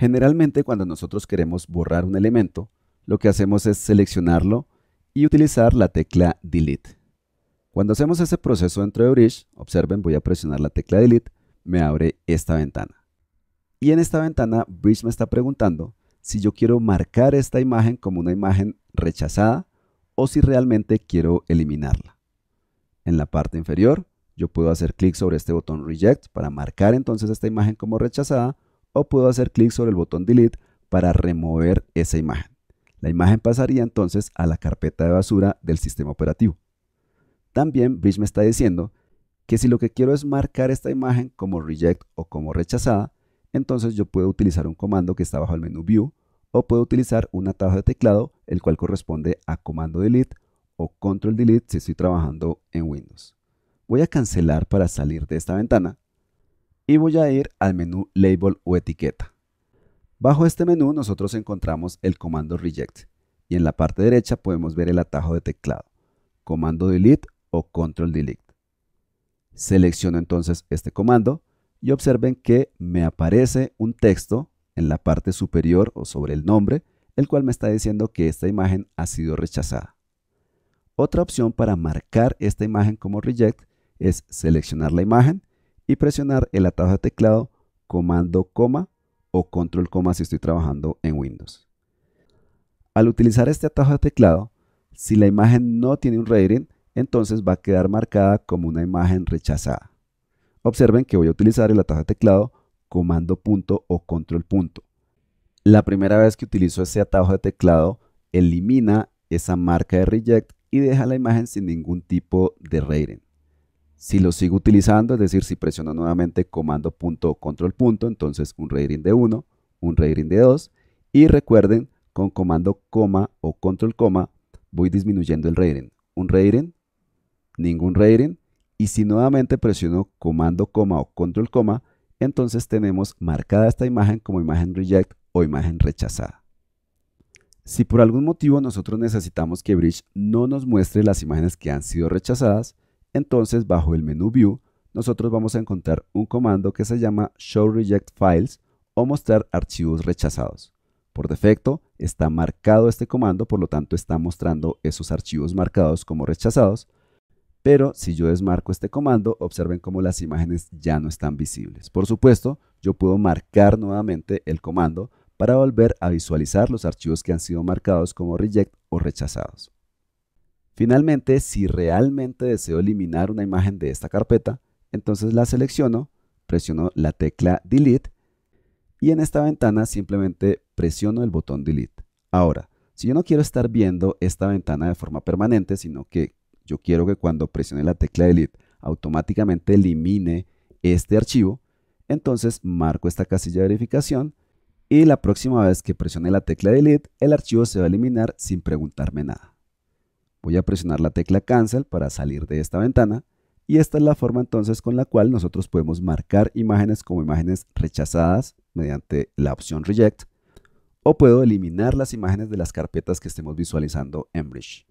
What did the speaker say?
Generalmente cuando nosotros queremos borrar un elemento, lo que hacemos es seleccionarlo y utilizar la tecla Delete. Cuando hacemos ese proceso dentro de Bridge, observen, voy a presionar la tecla Delete, me abre esta ventana. Y en esta ventana, Bridge me está preguntando si yo quiero marcar esta imagen como una imagen rechazada o si realmente quiero eliminarla. En la parte inferior, yo puedo hacer clic sobre este botón Reject para marcar entonces esta imagen como rechazada o puedo hacer clic sobre el botón Delete para remover esa imagen. La imagen pasaría entonces a la carpeta de basura del sistema operativo. También Bridge me está diciendo que si lo que quiero es marcar esta imagen como reject o como rechazada, entonces yo puedo utilizar un comando que está bajo el menú View o puedo utilizar un atajo de teclado, el cual corresponde a comando delete o control delete si estoy trabajando en Windows. Voy a cancelar para salir de esta ventana y voy a ir al menú Label o etiqueta. Bajo este menú nosotros encontramos el comando Reject y en la parte derecha podemos ver el atajo de teclado, comando Delete o Control Delete. Selecciono entonces este comando y observen que me aparece un texto en la parte superior o sobre el nombre, el cual me está diciendo que esta imagen ha sido rechazada. Otra opción para marcar esta imagen como reject es seleccionar la imagen y presionar el atajo de teclado comando coma o control coma si estoy trabajando en Windows. Al utilizar este atajo de teclado, si la imagen no tiene un rating, entonces va a quedar marcada como una imagen rechazada. Observen que voy a utilizar el atajo de teclado comando punto o control punto. La primera vez que utilizo ese atajo de teclado, elimina esa marca de reject y deja la imagen sin ningún tipo de rating. Si lo sigo utilizando, es decir, si presiono nuevamente comando punto o control punto, entonces un rating de 1, un rating de 2 y recuerden, con comando coma o control coma voy disminuyendo el rating. Un rating, ningún rating y si nuevamente presiono comando coma o control coma, entonces tenemos marcada esta imagen como imagen reject o imagen rechazada. Si por algún motivo nosotros necesitamos que Bridge no nos muestre las imágenes que han sido rechazadas, entonces, bajo el menú View, nosotros vamos a encontrar un comando que se llama Show Reject Files o mostrar archivos rechazados. Por defecto, está marcado este comando, por lo tanto está mostrando esos archivos marcados como rechazados, pero si yo desmarco este comando, observen cómo las imágenes ya no están visibles. Por supuesto, yo puedo marcar nuevamente el comando para volver a visualizar los archivos que han sido marcados como reject o rechazados. Finalmente, si realmente deseo eliminar una imagen de esta carpeta, entonces la selecciono, presiono la tecla Delete y en esta ventana simplemente presiono el botón Delete. Ahora, si yo no quiero estar viendo esta ventana de forma permanente, sino que yo quiero que cuando presione la tecla Delete automáticamente elimine este archivo, entonces marco esta casilla de verificación y la próxima vez que presione la tecla Delete, el archivo se va a eliminar sin preguntarme nada. Voy a presionar la tecla Cancel para salir de esta ventana y esta es la forma entonces con la cual nosotros podemos marcar imágenes como imágenes rechazadas mediante la opción Reject o puedo eliminar las imágenes de las carpetas que estemos visualizando en Bridge.